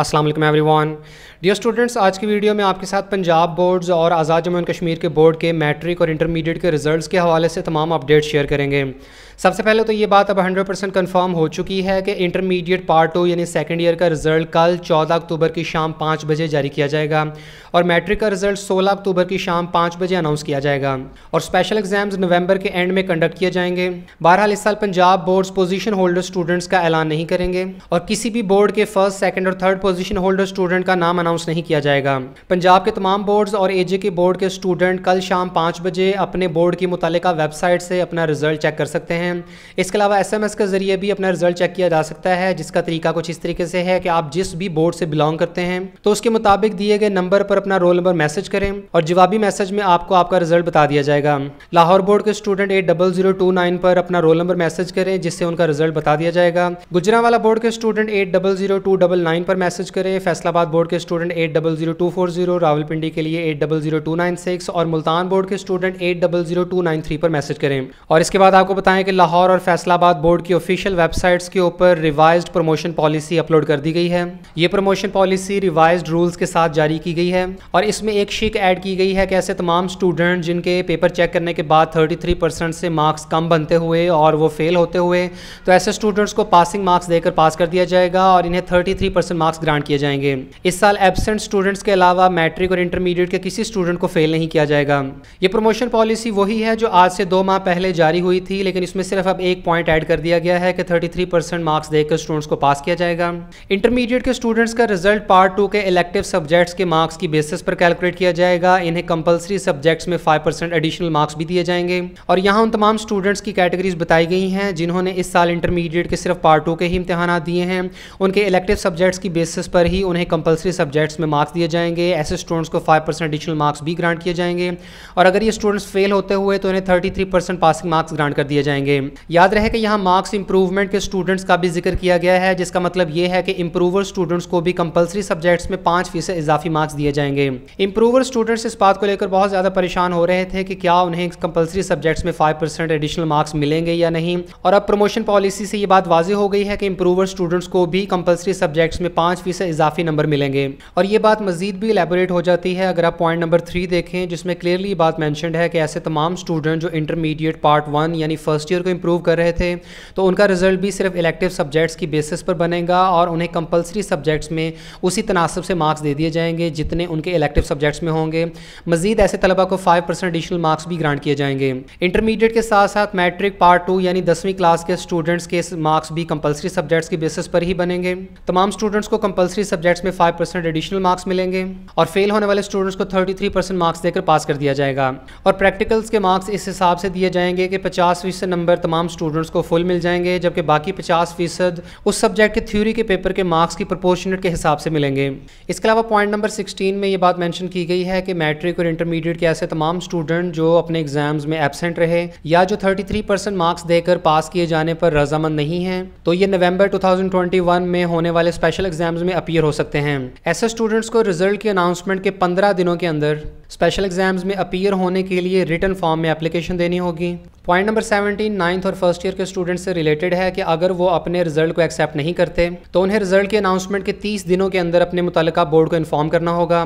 Assalamualaikum alaikum everyone. Dear students आज की video में आपके साथ पंजाब बोर्ड्स और आज़ाद जम्मू एंड कश्मीर के बोर्ड के मैट्रिक और इंटरमीडिएट के रिजल्ट्स के हवाले से तमाम अपडेट शेयर करेंगे सबसे पहले तो ये बात अब 100 परसेंट कन्फर्म हो चुकी है कि इंटरमीडिएट पार्ट टू यानी सेकेंड ईयर का रिजल्ट कल 14 अक्टूबर की शाम 5 बजे जारी किया जाएगा और मैट्रिक का रिजल्ट 16 अक्टूबर की शाम 5 बजे अनाउंस किया जाएगा और स्पेशल एग्जाम्स नवंबर के एंड में कंडक्ट किए जाएंगे बहरहाल इस साल Punjab boards position holder students का ऐलान नहीं करेंगे और किसी भी बोर्ड के फर्स्ट सेकेंड और थर्ड पोजीशन होल्डर स्टूडेंट का नाम अनाउंस नहीं किया जाएगा पंजाब के तमाम बोर्ड्स और एजे के बोर्ड के स्टूडेंट कल शाम पाँच बजे अपने बोर्ड की मुतल वेबसाइट से अपना रिजल्ट चेक कर सकते हैं इसके अलावा एस एम एस के ज़रिए भी अपना रिजल्ट चेक किया जा सकता है जिसका तरीका कुछ इस तरीके से है कि आप जिस भी बोर्ड से बिलोंग करते हैं तो उसके मुताबिक दिए गए नंबर पर अपना रोल नंबर मैसेज करें और जवाबी मैसेज में आपको आपका रिजल्ट बता दिया जाएगा लाहौर बोर्ड के student eight double zero two nine पर अपना रोल नंबर मैसेज करें जिससे उनका रिजल्ट बता दिया जाएगा वाला बोर्ड के student eight double zero two double nine पर मैसेज करें फैसलाबाद बोर्ड के student student eight double zero two four zero Rawalpindi के लिए eight double zero two nine six और मुल्तान बोर्ड के student eight double zero two nine three पर message करें और इसके बाद आपको बताएं कि लाहौर और फैसलाबाद बोर्ड की ऑफिशियल वेबसाइट्स के ऊपर रिवाइज प्रमोशन पॉलिसी अपलोड कर दी गई है ये प्रमोशन पॉलिसी रिवाइज रूल्स के साथ जारी की गई है और इसमें एक शिक ऐड की गई है कि ऐसे तमाम स्टूडेंट जिनके पेपर चेक करने के बाद थर्टी से मार्क्स कम बनते हुए और वो फेल होते हुए तो ऐसे स्टूडेंट्स को पासिंग मार्क्स देकर पास कर दिया जाएगा और इन्हें 33 परसेंट मार्क्स ग्रांट किए जाएंगे इस साल एबसेंट स्टूडेंट्स के अलावा मैट्रिक और इंटरमीडिएट के किसी स्टूडेंट को फेल नहीं किया जाएगा ये प्रमोशन पॉलिसी वही है जो आज से दो माह पहले जारी हुई थी लेकिन इसमें सिर्फ अब एक पॉइंट ऐड कर दिया गया है कि 33 परसेंट मार्क्स देकर स्टूडेंट्स को पास किया जाएगा इंटरमीडिएट के स्टूडेंट्स का रिजल्ट पार्ट टू के इलेक्टिव सब्जेक्ट्स के मार्क्स की बेसिस पर कैलकुलेट किया जाएगा इन्हें कंपलसरी सब्जेक्ट्स में फाइव परसेंट एडिशनल मार्क्स भी दिए जाएंगे और यहाँ उन तमाम स्टूडेंट्स की कैटेगरीज बताई गई हैं जिन्होंने इस साल इंटरमीडिएट के सिर्फ पार्ट टू के ही इम्तहान दिए हैं उनके इलेक्टिव सब्जेक्ट्स की बेसिस पर ही उन्हें कंपलसरी सब्जेक्ट सब्जेक्ट्स में मार्क्स दिए जाएंगे ऐसे स्टूडेंट्स को फाइव परसेंट एडिशनल मार्क्स भी ग्रांट किए जाएंगे और अगर ये स्टूडेंट्स फेल होते हुए तो इन्हें 33 परसेंट पासिंग मार्क्स ग्रांट कर दिए जाएंगे याद रहे कि यहाँ मार्क्स इंप्रूवमेंट के स्टूडेंट्स का भी जिक्र किया गया है जिसका मतलब ये है कि इंप्रूवर स्टूडेंट्स को भी कंपलसरी सब्जेक्ट्स में पांच इजाफी मार्क्स दिए जाएंगे इंप्रूवर स्टूडेंट्स इस बात को लेकर बहुत ज़्यादा परेशान हो रहे थे कि क्या उन्हें कंपलसरी सब्जेक्ट्स में फाइव एडिशनल मार्क्स मिलेंगे या नहीं और अब प्रमोशन पॉलिसी से ये बात वाजी हो गई है कि इंप्रूवर स्टूडेंट्स को भी कंपलसरी सब्जेक्ट्स में पांच फीसद इजाफी नंबर मिलेंगे और ये बात मज़ीद भी एलेबोरेट हो जाती है अगर आप पॉइंट नंबर थ्री देखें जिसमें क्लियरली बात मैंशनड है कि ऐसे तमाम स्टूडेंट जो इंटरमीडिएट पार्ट वन यानी फ़र्स्ट ईयर को इम्प्रूव कर रहे थे तो उनका रिजल्ट भी सिर्फ इलेक्टिव सब्जेक्ट्स की बेसिस पर बनेगा और उन्हें कंपलसरी सब्जेक्ट्स में उसी तनासब से मार्क्स दे दिए जाएंगे जितने उनके इलेक्टिव सब्जेक्ट्स में होंगे मजीद ऐसे तलबा को फाइव परसेंट एडिशनल मार्क्स भी ग्रांट किए जाएंगे इंटरमीडिएट के साथ साथ मैट्रिक पार्ट टू यानी दसवीं क्लास के स्टूडेंट्स के मार्क्स भी कंपलसरी सब्जेक्ट्स की बेसिस पर ही बनेंगे तमाम स्टूडेंट्स को कंपलसरी सब्जेक्ट्स में फाइव परसेंट एडिशनल मार्क्स मिलेंगे और फेल होने वाले स्टूडेंट्स को 33 परसेंट मार्क्स देकर पास कर दिया जाएगा और प्रैक्टिकल्स के मार्क्स इस हिसाब से दिए जाएंगे कि 50 फीसद नंबर तमाम स्टूडेंट्स को फुल मिल जाएंगे जबकि बाकी पचास फीसद उस सब्जेक्ट के थ्योरी के पेपर के मार्क्स की प्रोपोर्शनट के हिसाब से मिलेंगे इसके अलावा पॉइंट नंबर सिक्सटीन में ये बात मैंशन की गई है कि मैट्रिक और इंटरमीडिएट के ऐसे तमाम स्टूडेंट जो अपने एग्जाम्स में एबसेंट रहे या जो थर्टी मार्क्स देकर पास किए जाने पर रजामंद नहीं है तो ये नवंबर 2021 में होने वाले स्पेशल एग्जाम्स में अपीयर हो सकते हैं ऐसे ऐसे स्टूडेंट्स को रिजल्ट के अनाउंसमेंट के 15 दिनों के अंदर स्पेशल एग्जाम्स में अपीयर होने के लिए रिटर्न फॉर्म में एप्लीकेशन देनी होगी पॉइंट नंबर सेवनटीन नाइन्थ और फर्स्ट ईयर के स्टूडेंट से रिलेटेड है कि अगर वो अपने रिजल्ट को एक्सेप्ट नहीं करते तो उन्हें रिजल्ट के अनाउंसमेंट के तीस दिनों के अंदर अपने मुतल बोर्ड को इन्फॉर्म करना होगा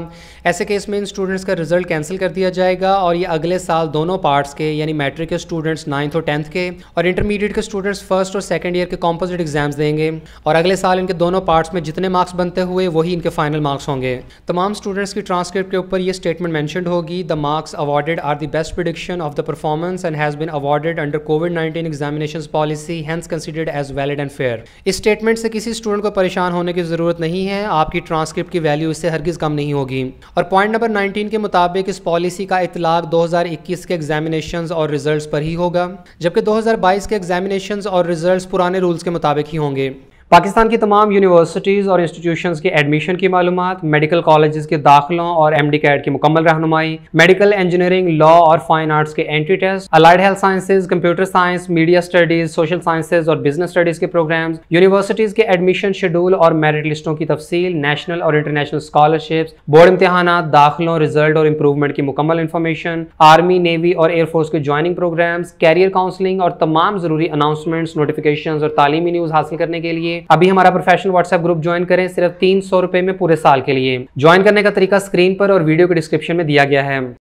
ऐसे केस में इन स्टूडेंट्स का रिजल्ट कैंसिल कर दिया जाएगा और ये अगले साल दोनों पार्ट्स के यानी मैट्रिक के स्टूडेंट्स नाइन्थ और टेंथ के और इंटरमीडिएट के स्टूडेंट्स फर्स्ट और सेकेंड ईयर के कॉम्पोजिट एग्जाम्स देंगे और अगले साल इनके दोनों पार्ट्स में जितने मार्क्स बनते हुए वही इनके फाइनल मार्क्स होंगे तमाम स्टूडेंट्स की ट्रांसक्रिप्ट के ऊपर ये स्टेटमेंट मैंशन होगी the marks awarded are the best prediction of the performance and has been award awarded under COVID-19 examinations policy hence considered as valid and fair इस statement से किसी स्टूडेंट को परेशान होने की जरूरत नहीं है आपकी ट्रांसक्रिप्ट की वैल्यू इससे हरगिज कम नहीं होगी और पॉइंट नंबर 19 के मुताबिक इस पॉलिसी का इतलाक 2021 के एग्जामिनेशन और रिजल्ट पर ही होगा जबकि 2022 के एग्जामिनेशन और रिजल्ट पुराने रूल्स के मुताबिक ही होंगे पाकिस्तान की तमाम यूनिवर्सिटीज़ और इंस्टीट्यूशंस के एडमिशन की मालूम मेडिकल कॉलेज के दाखिलों और एम डी कैड की मुकम्मल रहनुमाई मेडिकल इंजीनियरिंग लॉ और फाइन आर्ट्स के entry test allied health sciences computer science media studies social sciences और बिजनेस स्टडीज के प्रोग्राम यूनिवर्सिटीज़ के एडमिशन शेड्यूल और मेरिट लिस्टों की तफसील नेशनल और इंटरनेशनल स्कॉलरशिप्स बोर्ड इम्तहान दाखिलों रिजल्ट और इम्प्रूवमेंट की मुकम्मल इन्फॉर्मेशन आर्मी नेवी और एयरफोर्स के ज्वाइनिंग प्रोग्राम्स कैरियर काउंसलिंग और तमाम जरूरी अनाउंसमेंट्स नोटिफिकेशन और तालीमी न्यूज़ हासिल करने के लिए अभी हमारा प्रोफेशनल व्हाट्सएप ग्रुप ज्वाइन करें सिर्फ तीन सौ में पूरे साल के लिए ज्वाइन करने का तरीका स्क्रीन पर और वीडियो के डिस्क्रिप्शन में दिया गया है